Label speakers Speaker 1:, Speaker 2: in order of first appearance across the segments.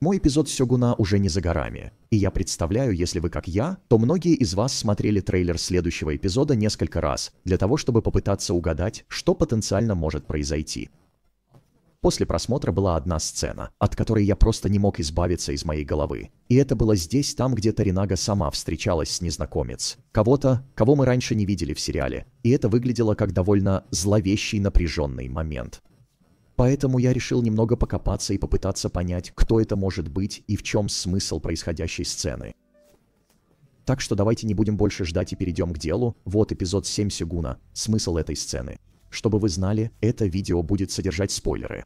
Speaker 1: Мой эпизод Сёгуна уже не за горами, и я представляю, если вы как я, то многие из вас смотрели трейлер следующего эпизода несколько раз, для того, чтобы попытаться угадать, что потенциально может произойти. После просмотра была одна сцена, от которой я просто не мог избавиться из моей головы. И это было здесь, там, где Таринага сама встречалась с незнакомец. Кого-то, кого мы раньше не видели в сериале. И это выглядело как довольно зловещий напряженный момент. Поэтому я решил немного покопаться и попытаться понять, кто это может быть и в чем смысл происходящей сцены. Так что давайте не будем больше ждать и перейдем к делу. Вот эпизод 7 Сигуна, смысл этой сцены. Чтобы вы знали, это видео будет содержать спойлеры.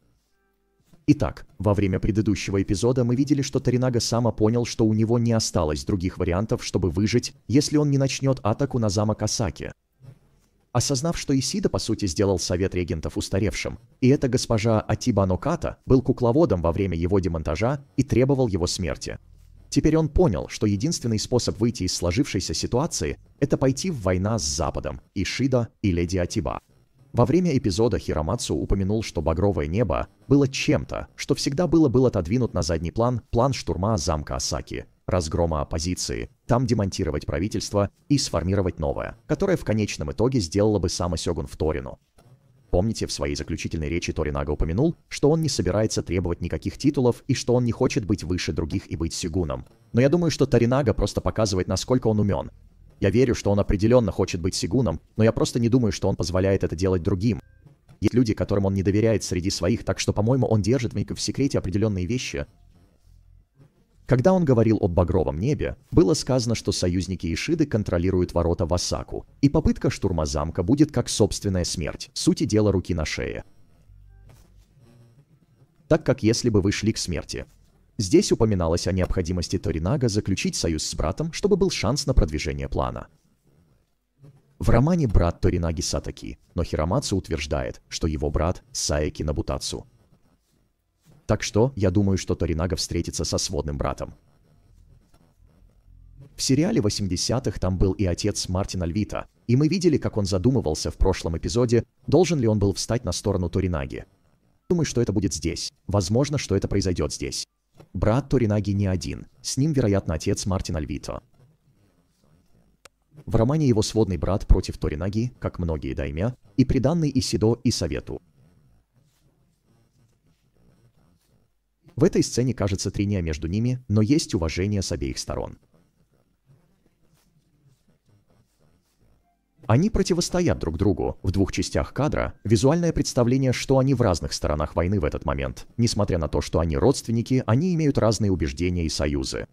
Speaker 1: Итак, во время предыдущего эпизода мы видели, что Таринага сама понял, что у него не осталось других вариантов, чтобы выжить, если он не начнет атаку на замок Асаки. Осознав, что Исида, по сути, сделал совет регентов устаревшим, и эта госпожа Атиба Ноката был кукловодом во время его демонтажа и требовал его смерти. Теперь он понял, что единственный способ выйти из сложившейся ситуации – это пойти в война с Западом, Ишида и Леди Атиба. Во время эпизода Хиромацу упомянул, что «Багровое небо» было чем-то, что всегда было был отодвинут на задний план план штурма замка Асаки – разгрома оппозиции, там демонтировать правительство и сформировать новое, которое в конечном итоге сделало бы сам Сёгун в Торину. Помните, в своей заключительной речи Торинага упомянул, что он не собирается требовать никаких титулов и что он не хочет быть выше других и быть сигуном. Но я думаю, что Торинага просто показывает, насколько он умен. Я верю, что он определенно хочет быть сигуном, но я просто не думаю, что он позволяет это делать другим. Есть люди, которым он не доверяет среди своих, так что, по-моему, он держит в секрете определенные вещи, когда он говорил о багровом небе, было сказано, что союзники Ишиды контролируют ворота в Осаку, и попытка штурма замка будет как собственная смерть, сути дела руки на шее. Так как если бы вы шли к смерти. Здесь упоминалось о необходимости Торинага заключить союз с братом, чтобы был шанс на продвижение плана. В романе брат Торинаги Сатаки, но Хиромацу утверждает, что его брат Саеки Набутацу так что, я думаю, что Торинага встретится со сводным братом. В сериале 80-х там был и отец Мартина Львита, и мы видели, как он задумывался в прошлом эпизоде, должен ли он был встать на сторону Торинаги. Думаю, что это будет здесь. Возможно, что это произойдет здесь. Брат Торинаги не один. С ним, вероятно, отец Мартина Львито. В романе его сводный брат против Торинаги, как многие даймя, и приданный Исидо и Совету. В этой сцене кажется трения между ними, но есть уважение с обеих сторон. Они противостоят друг другу. В двух частях кадра визуальное представление, что они в разных сторонах войны в этот момент. Несмотря на то, что они родственники, они имеют разные убеждения и союзы.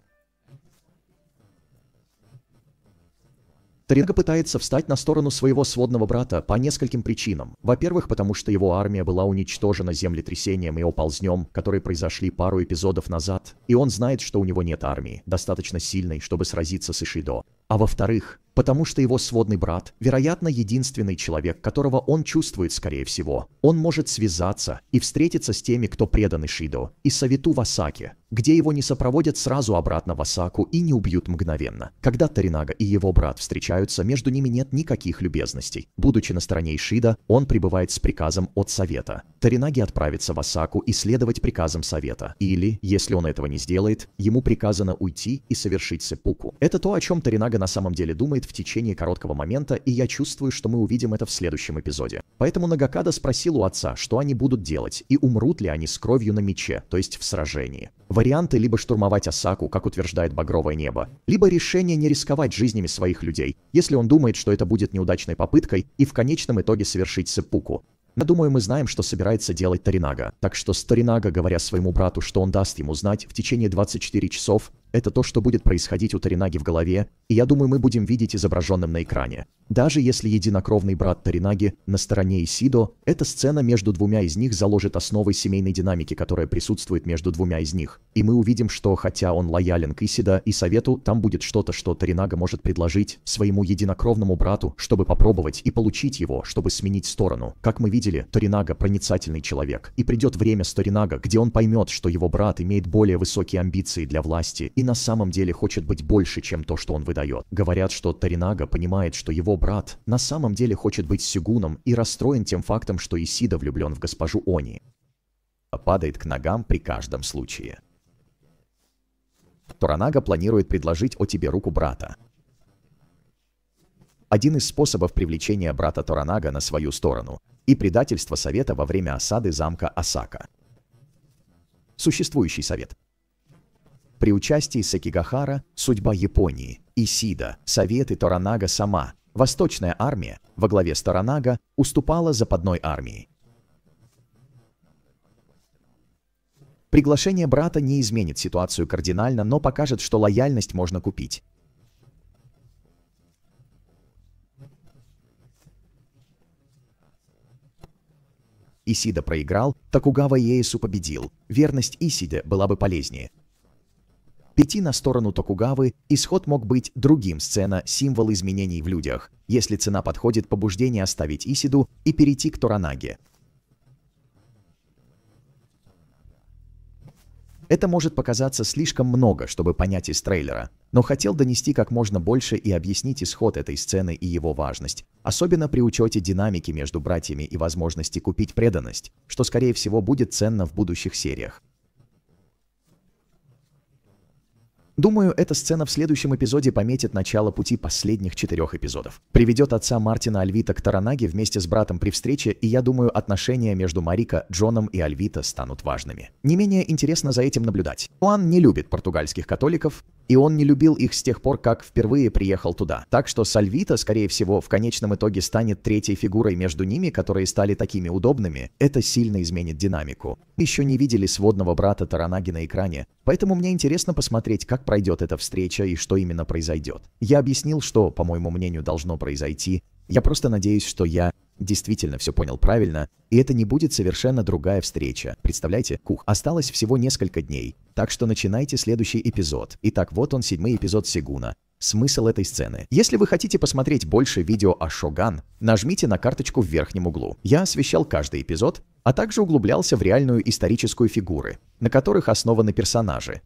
Speaker 1: Тренга пытается встать на сторону своего сводного брата по нескольким причинам. Во-первых, потому что его армия была уничтожена землетрясением и оползнем, которые произошли пару эпизодов назад, и он знает, что у него нет армии, достаточно сильной, чтобы сразиться с Ишидо. А во-вторых, потому что его сводный брат, вероятно, единственный человек, которого он чувствует, скорее всего. Он может связаться и встретиться с теми, кто предан Ишидо, и Совету Васаки, где его не сопроводят сразу обратно в Осаку и не убьют мгновенно. Когда Таринага и его брат встречаются, между ними нет никаких любезностей. Будучи на стороне Ишида, он прибывает с приказом от Совета. Таринаги отправится в Осаку и следовать приказам Совета. Или, если он этого не сделает, ему приказано уйти и совершить сепуку. Это то, о чем Таринага на самом деле думает в течение короткого момента, и я чувствую, что мы увидим это в следующем эпизоде. Поэтому Нагакада спросил у отца, что они будут делать, и умрут ли они с кровью на мече, то есть в сражении. Варианты либо штурмовать Осаку, как утверждает Багровое небо, либо решение не рисковать жизнями своих людей, если он думает, что это будет неудачной попыткой и в конечном итоге совершить сеппуку. Но думаю, мы знаем, что собирается делать Таринага. Так что С Таринага говоря своему брату, что он даст ему знать, в течение 24 часов это то, что будет происходить у Таринаги в голове, и я думаю, мы будем видеть изображенным на экране. Даже если единокровный брат Таринаги на стороне Исидо, эта сцена между двумя из них заложит основы семейной динамики, которая присутствует между двумя из них. И мы увидим, что хотя он лоялен к Исида и совету, там будет что-то, что Таринага может предложить своему единокровному брату, чтобы попробовать и получить его, чтобы сменить сторону. Как мы видели, Таринага проницательный человек, и придет время с Таринага, где он поймет, что его брат имеет более высокие амбиции для власти и на самом деле хочет быть больше, чем то, что он выдает. Говорят, что Таринага понимает, что его брат на самом деле хочет быть Сигуном и расстроен тем фактом, что Исида влюблен в госпожу Они. А падает к ногам при каждом случае. Торанага планирует предложить о тебе руку брата. Один из способов привлечения брата Торанага на свою сторону и предательство совета во время осады замка Осака. Существующий совет – при участии Сакигахара «Судьба Японии», Исида, Советы Торанага сама, Восточная армия во главе с Торанага уступала западной армии. Приглашение брата не изменит ситуацию кардинально, но покажет, что лояльность можно купить. Исида проиграл, Такугава Иеису победил. Верность Исиде была бы полезнее пяти на сторону Токугавы, исход мог быть другим сцена символ изменений в людях, если цена подходит побуждение оставить Исиду и перейти к Торанаге. Это может показаться слишком много, чтобы понять из трейлера, но хотел донести как можно больше и объяснить исход этой сцены и его важность, особенно при учете динамики между братьями и возможности купить преданность, что скорее всего будет ценно в будущих сериях. Думаю, эта сцена в следующем эпизоде пометит начало пути последних четырех эпизодов. Приведет отца Мартина Альвита к Таранаге вместе с братом при встрече, и я думаю, отношения между Марика, Джоном и Альвита станут важными. Не менее интересно за этим наблюдать. Хуан не любит португальских католиков, и он не любил их с тех пор, как впервые приехал туда. Так что Сальвита, скорее всего, в конечном итоге станет третьей фигурой между ними, которые стали такими удобными. Это сильно изменит динамику. Еще не видели сводного брата Таранаги на экране, поэтому мне интересно посмотреть, как пройдет эта встреча и что именно произойдет. Я объяснил, что, по моему мнению, должно произойти. Я просто надеюсь, что я действительно все понял правильно, и это не будет совершенно другая встреча. Представляете, кух, осталось всего несколько дней, так что начинайте следующий эпизод. Итак, вот он, седьмой эпизод Сигуна. Смысл этой сцены. Если вы хотите посмотреть больше видео о Шоган, нажмите на карточку в верхнем углу. Я освещал каждый эпизод, а также углублялся в реальную историческую фигуры, на которых основаны персонажи,